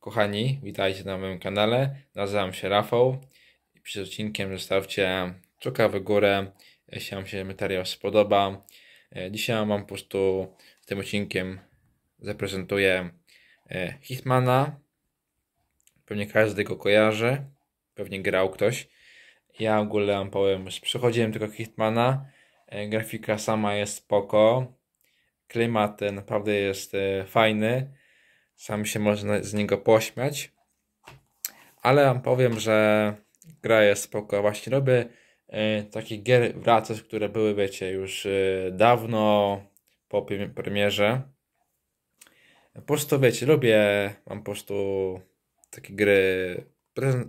Kochani, witajcie na moim kanale. Nazywam się Rafał. Przed odcinkiem zostawcie czuka w górę, jeśli Wam się materiał spodoba. E, dzisiaj mam po prostu tym odcinkiem zaprezentuję e, Hitmana. Pewnie każdy go kojarzy, pewnie grał ktoś. Ja ogólnie Wam powiem, że przechodziłem tylko Hitmana. E, grafika sama jest spoko. Klimat naprawdę jest fajny sam się można z niego pośmiać. Ale wam powiem, że gra jest spoko. Właśnie robię y, takie gier wracać, które były, wiecie, już y, dawno po premierze. Po prostu, wiecie, lubię mam po prostu takie gry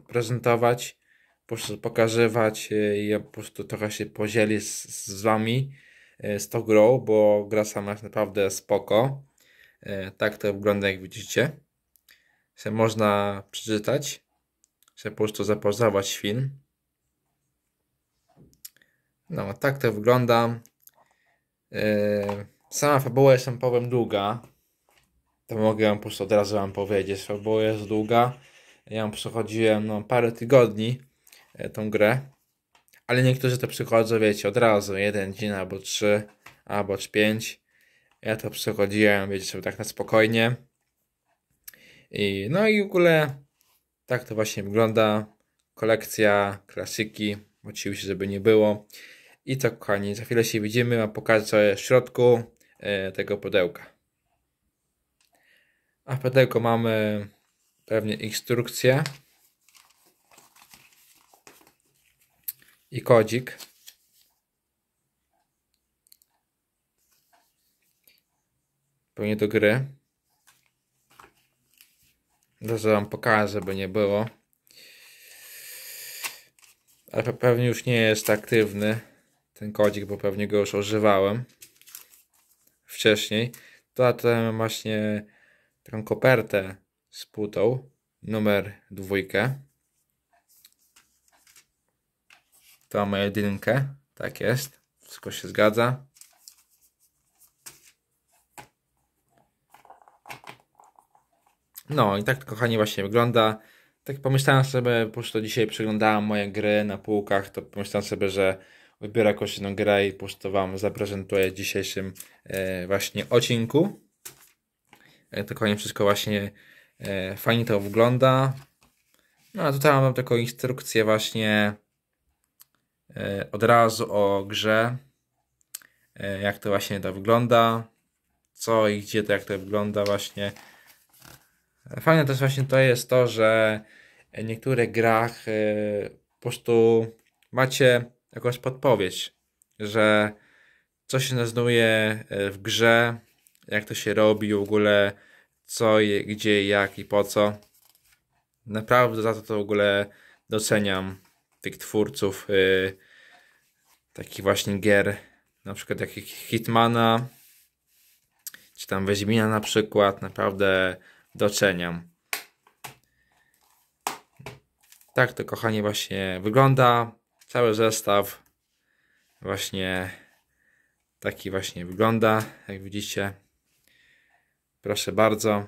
prezentować, po prostu pokazywać e, i ja po prostu trochę się pozieli z, z wami z tą grą, bo gra sama jest naprawdę spoko. E, tak to wygląda, jak widzicie. Se można przeczytać, że po prostu zapauzować film. No, tak to wygląda. E, sama fabuła jest, tam powiem, długa. To mogę po prostu od razu wam powiedzieć. Fabuła jest długa. Ja przechodziłem no, parę tygodni, e, tą grę. Ale niektórzy to przychodzą, wiecie, od razu, jeden dzień albo trzy, albo pięć. Ja to przechodziłem, wiecie, sobie tak na spokojnie. I, no i w ogóle tak to właśnie wygląda. Kolekcja, klasyki. Oczywiście, żeby nie było. I to tak, kochani, za chwilę się widzimy, a pokażę co jest w środku e, tego pudełka. A w pudełku mamy pewnie instrukcję i kodzik. Pewnie do gry. Zaraz wam pokażę, by nie było. Ale pewnie już nie jest aktywny ten kodzik, bo pewnie go już używałem wcześniej. Dodatkowo właśnie taką kopertę z putą, numer dwójkę. To mamy jedynkę, tak jest, wszystko się zgadza. No i tak to właśnie wygląda. Tak pomyślałem sobie, po prostu dzisiaj przeglądałem moje gry na półkach, to pomyślałem sobie, że wybiorę jakąś jedną grę i po prostu Wam zaprezentuję w dzisiejszym e, właśnie odcinku. E, to kochani, wszystko właśnie e, fajnie to wygląda. No a tutaj mam taką instrukcję właśnie e, od razu o grze. E, jak to właśnie to wygląda. Co i gdzie to, jak to wygląda właśnie. Fajne też właśnie to jest to, że w niektórych grach y, po prostu macie jakąś podpowiedź, że co się znajduje y, w grze, jak to się robi w ogóle, co, gdzie, jak i po co. Naprawdę za to, to w ogóle doceniam tych twórców y, takich właśnie gier, na przykład jak Hitmana, czy tam Weźmina na przykład, naprawdę Doceniam. Tak to kochanie właśnie wygląda. Cały zestaw właśnie taki właśnie wygląda, jak widzicie. Proszę bardzo.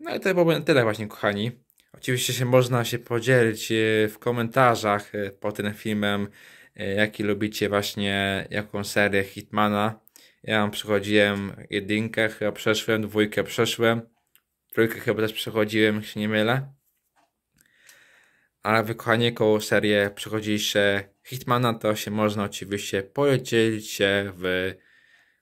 No i to byłoby tyle właśnie kochani. Oczywiście się można się podzielić e, w komentarzach e, po tym filmem, e, jaki lubicie właśnie, jaką serię Hitmana. Ja przychodziłem jedynkę, chyba przeszłem, dwójkę przeszłem. Trójkę chyba też przechodziłem, jeśli się nie mylę. A wykochanie koło serię przechodziliście Hitmana, to się można oczywiście podzielić się w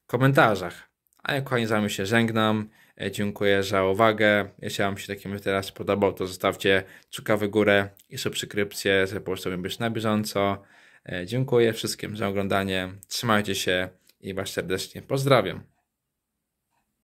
komentarzach. A ja kochani, z się żegnam. E, dziękuję za uwagę. Jeśli Wam się taki teraz podobał, to zostawcie kciuka w górę i subskrypcję, żeby po prostu być na bieżąco. E, dziękuję wszystkim za oglądanie. Trzymajcie się i Was serdecznie pozdrawiam.